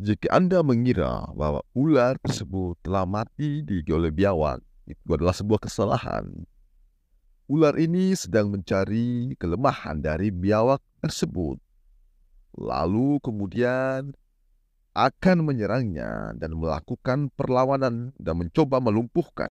Jika Anda mengira bahwa ular tersebut telah mati di oleh biawak, itu adalah sebuah kesalahan. Ular ini sedang mencari kelemahan dari biawak tersebut. Lalu kemudian akan menyerangnya dan melakukan perlawanan dan mencoba melumpuhkan.